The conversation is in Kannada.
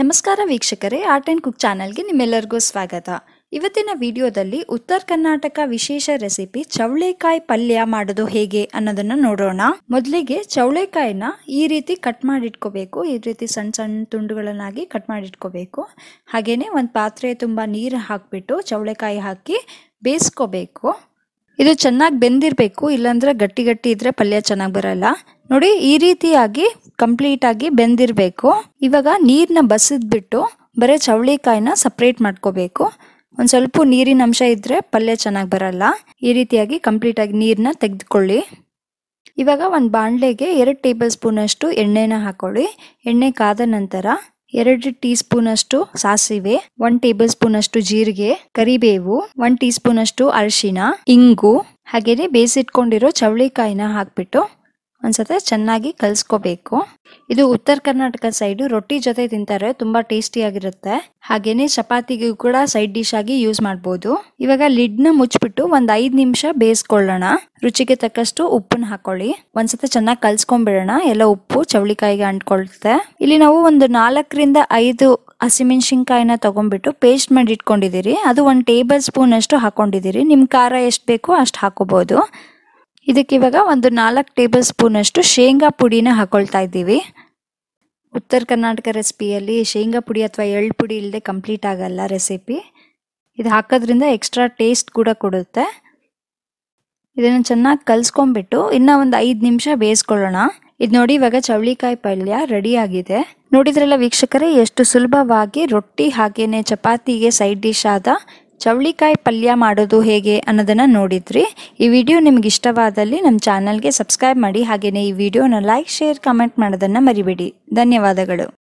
ನಮಸ್ಕಾರ ವೀಕ್ಷಕರೇ ಆರ್ಟ್ ಆ್ಯಂಡ್ ಕುಕ್ ಚಾನಲ್ಗೆ ನಿಮ್ಮೆಲ್ಲರಿಗೂ ಸ್ವಾಗತ ಇವತ್ತಿನ ವಿಡಿಯೋದಲ್ಲಿ ಉತ್ತರ ಕರ್ನಾಟಕ ವಿಶೇಷ ರೆಸಿಪಿ ಚವಳೆಕಾಯಿ ಪಲ್ಯ ಮಾಡೋದು ಹೇಗೆ ಅನ್ನೋದನ್ನ ನೋಡೋಣ ಮೊದಲಿಗೆ ಚವಳೆಕಾಯಿನ ಈ ರೀತಿ ಕಟ್ ಮಾಡಿಟ್ಕೋಬೇಕು ಈ ರೀತಿ ಸಣ್ಣ ಸಣ್ಣ ತುಂಡುಗಳನ್ನಾಗಿ ಕಟ್ ಮಾಡಿಟ್ಕೋಬೇಕು ಹಾಗೆಯೇ ಒಂದು ಪಾತ್ರೆ ತುಂಬ ನೀರು ಹಾಕಿಬಿಟ್ಟು ಚೌಳೆಕಾಯಿ ಹಾಕಿ ಬೇಯಿಸ್ಕೋಬೇಕು ಇದು ಚೆನ್ನಾಗಿ ಬೆಂದಿರಬೇಕು ಇಲ್ಲಾಂದ್ರೆ ಗಟ್ಟಿ ಗಟ್ಟಿ ಇದ್ದರೆ ಪಲ್ಯ ಚೆನ್ನಾಗಿ ಬರಲ್ಲ ನೋಡಿ ಈ ರೀತಿಯಾಗಿ ಕಂಪ್ಲೀಟ್ ಆಗಿ ಬೆಂದಿರಬೇಕು ಇವಾಗ ನೀರನ್ನ ಬಸಿದ್ಬಿಟ್ಟು ಬರೀ ಚವಳಿಕಾಯಿನ ಸಪ್ರೇಟ್ ಮಾಡ್ಕೋಬೇಕು ಒಂದು ಸ್ವಲ್ಪ ನೀರಿನ ಅಂಶ ಇದ್ರೆ ಪಲ್ಯ ಚೆನ್ನಾಗಿ ಬರಲ್ಲ ಈ ರೀತಿಯಾಗಿ ಕಂಪ್ಲೀಟ್ ಆಗಿ ನೀರನ್ನ ತೆಗೆದುಕೊಳ್ಳಿ ಇವಾಗ ಒಂದು ಬಾಣಲೆಗೆ ಎರಡು ಟೇಬಲ್ ಸ್ಪೂನಷ್ಟು ಎಣ್ಣೆನ ಹಾಕೊಳ್ಳಿ ಎಣ್ಣೆ ಕಾದ ನಂತರ ಎರಡು ಟೀ ಸ್ಪೂನ್ ಅಷ್ಟು ಸಾಸಿವೆ ಒನ್ ಟೇಬಲ್ ಸ್ಪೂನ್ ಅಷ್ಟು ಜೀರಿಗೆ ಕರಿಬೇವು ಒನ್ ಟೀ ಸ್ಪೂನ್ ಅಷ್ಟು ಅರಿಶಿನ ಇಂಗು ಹಾಗೆಯೇ ಬೇಯಿಸಿಟ್ಕೊಂಡಿರೋ ಚವಳಿಕಾಯಿನ ಹಾಕ್ಬಿಟ್ಟು ಅನ್ಸುತ್ತೆ ಚೆನ್ನಾಗಿ ಕಲ್ಸ್ಕೋಬೇಕು ಇದು ಉತ್ತರ ಕರ್ನಾಟಕ ಸೈಡ್ ರೊಟ್ಟಿ ಜೊತೆ ತಿಂತಾರೆ ತುಂಬಾ ಟೇಸ್ಟಿ ಆಗಿರುತ್ತೆ ಹಾಗೇನೆ ಚಪಾತಿಗೂ ಕೂಡ ಸೈಡ್ ಡಿಶ್ ಆಗಿ ಯೂಸ್ ಮಾಡಬಹುದು ಇವಾಗ ಲಿಡ್ ನ ಮುಚ್ಚಿಬಿಟ್ಟು ಒಂದ್ ಐದ್ ನಿಮಿಷ ಬೇಯಿಸ್ಕೊಳ್ಳೋಣ ರುಚಿಗೆ ತಕ್ಕಷ್ಟು ಉಪ್ಪನ್ನ ಹಾಕೊಳ್ಳಿ ಒಂದ್ಸತಿ ಚೆನ್ನಾಗಿ ಕಲ್ಸ್ಕೊಂಡ್ಬಿಡೋಣ ಎಲ್ಲ ಉಪ್ಪು ಚವಳಿಕಾಯಿಗೆ ಅಂಟ್ಕೊಳ್ತೆ ಇಲ್ಲಿ ನಾವು ಒಂದು ನಾಲ್ಕರಿಂದ ಐದು ಹಸಿಮೆಣಸಿನ್ಕಾಯಿನ ತಗೊಂಡ್ಬಿಟ್ಟು ಪೇಸ್ಟ್ ಮಾಡಿ ಇಟ್ಕೊಂಡಿದ್ದೀರಿ ಅದು ಒಂದು ಟೇಬಲ್ ಸ್ಪೂನ್ ಅಷ್ಟು ಹಾಕೊಂಡಿದ್ದೀರಿ ನಿಮ್ ಖಾರ ಎಷ್ಟು ಬೇಕೋ ಅಷ್ಟು ಹಾಕೋಬಹುದು ಇದಕ್ಕೆ ಇವಾಗ ಒಂದು ನಾಲ್ಕು ಟೇಬಲ್ ಸ್ಪೂನಷ್ಟು ಶೇಂಗಾ ಪುಡಿನ ಹಾಕೊಳ್ತಾ ಇದ್ದೀವಿ ಉತ್ತರ ಕರ್ನಾಟಕ ರೆಸಿಪಿಯಲ್ಲಿ ಶೇಂಗಾ ಪುಡಿ ಅಥವಾ ಎಳ್ಳು ಪುಡಿ ಇಲ್ಲದೆ ಕಂಪ್ಲೀಟ್ ಆಗಲ್ಲ ರೆಸಿಪಿ ಇದು ಹಾಕೋದ್ರಿಂದ ಎಕ್ಸ್ಟ್ರಾ ಟೇಸ್ಟ್ ಕೂಡ ಕೊಡುತ್ತೆ ಇದನ್ನು ಚೆನ್ನಾಗಿ ಕಲಿಸ್ಕೊಂಡ್ಬಿಟ್ಟು ಇನ್ನೂ ಒಂದು ಐದು ನಿಮಿಷ ಬೇಯಿಸ್ಕೊಳ್ಳೋಣ ಇದು ನೋಡಿ ಇವಾಗ ಚವಳಿಕಾಯಿ ಪಲ್ಯ ರೆಡಿ ಆಗಿದೆ ನೋಡಿದ್ರಲ್ಲ ವೀಕ್ಷಕರೇ ಎಷ್ಟು ಸುಲಭವಾಗಿ ರೊಟ್ಟಿ ಹಾಗೇನೆ ಚಪಾತಿಗೆ ಸೈಡ್ ಡಿಶ್ ಆದ ಚೌಳಿಕಾಯಿ ಪಲ್ಯ ಮಾಡೋದು ಹೇಗೆ ಅನ್ನೋದನ್ನು ನೋಡಿದ್ರಿ ಈ ವಿಡಿಯೋ ನಿಮ್ಗೆ ಇಷ್ಟವಾದಲ್ಲಿ ನಮ್ಮ ಚಾನಲ್ಗೆ ಸಬ್ಸ್ಕ್ರೈಬ್ ಮಾಡಿ ಹಾಗೆಯೇ ಈ ವಿಡಿಯೋನ ಲೈಕ್ ಶೇರ್ ಕಮೆಂಟ್ ಮಾಡೋದನ್ನು ಮರಿಬೇಡಿ ಧನ್ಯವಾದಗಳು